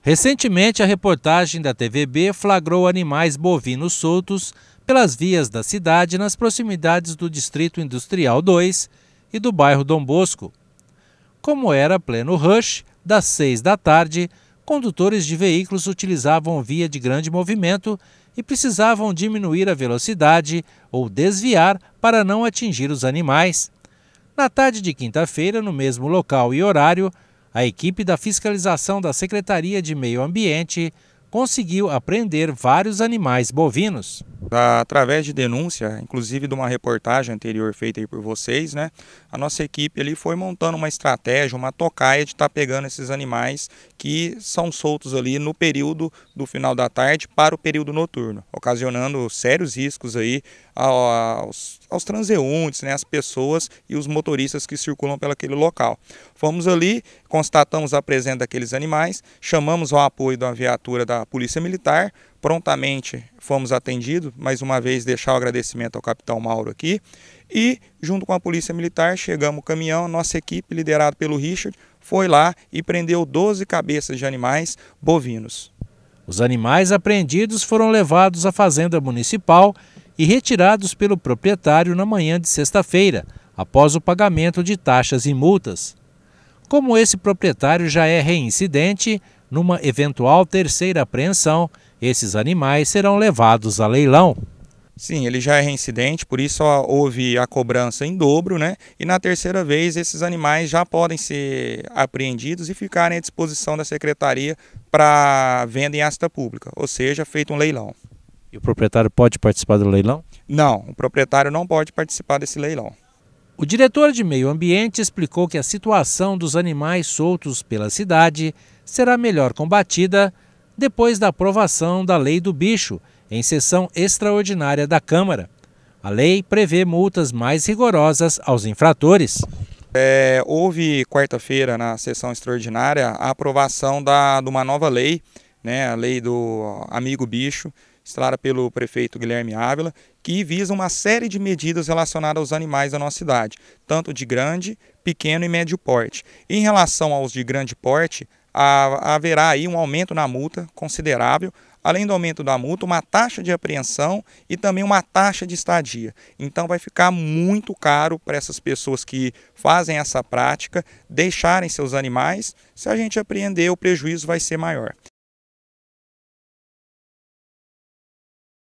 Recentemente, a reportagem da TVB flagrou animais bovinos soltos pelas vias da cidade nas proximidades do Distrito Industrial 2 e do bairro Dom Bosco. Como era pleno rush, das seis da tarde, condutores de veículos utilizavam via de grande movimento e precisavam diminuir a velocidade ou desviar para não atingir os animais. Na tarde de quinta-feira, no mesmo local e horário, a equipe da fiscalização da Secretaria de Meio Ambiente conseguiu apreender vários animais bovinos. Através de denúncia, inclusive de uma reportagem anterior feita aí por vocês, né, a nossa equipe ali foi montando uma estratégia, uma tocaia de estar tá pegando esses animais que são soltos ali no período do final da tarde para o período noturno, ocasionando sérios riscos aí aos, aos transeuntes, né, às pessoas e os motoristas que circulam pelo aquele local. Fomos ali, constatamos a presença daqueles animais, chamamos o apoio da viatura da a Polícia Militar. Prontamente fomos atendidos, mais uma vez deixar o agradecimento ao capitão Mauro aqui. E, junto com a Polícia Militar, chegamos o caminhão, nossa equipe, liderada pelo Richard, foi lá e prendeu 12 cabeças de animais bovinos. Os animais apreendidos foram levados à Fazenda Municipal e retirados pelo proprietário na manhã de sexta-feira, após o pagamento de taxas e multas. Como esse proprietário já é reincidente, numa eventual terceira apreensão, esses animais serão levados a leilão. Sim, ele já é reincidente, por isso houve a cobrança em dobro, né? E na terceira vez, esses animais já podem ser apreendidos e ficarem à disposição da secretaria para venda em asta pública, ou seja, feito um leilão. E o proprietário pode participar do leilão? Não, o proprietário não pode participar desse leilão. O diretor de meio ambiente explicou que a situação dos animais soltos pela cidade será melhor combatida depois da aprovação da Lei do Bicho, em sessão extraordinária da Câmara. A lei prevê multas mais rigorosas aos infratores. É, houve quarta-feira, na sessão extraordinária, a aprovação da, de uma nova lei, né, a lei do Amigo Bicho, instalada pelo prefeito Guilherme Ávila, que visa uma série de medidas relacionadas aos animais da nossa cidade, tanto de grande, pequeno e médio porte. Em relação aos de grande porte, haverá aí um aumento na multa considerável, além do aumento da multa, uma taxa de apreensão e também uma taxa de estadia. Então vai ficar muito caro para essas pessoas que fazem essa prática deixarem seus animais. Se a gente apreender, o prejuízo vai ser maior.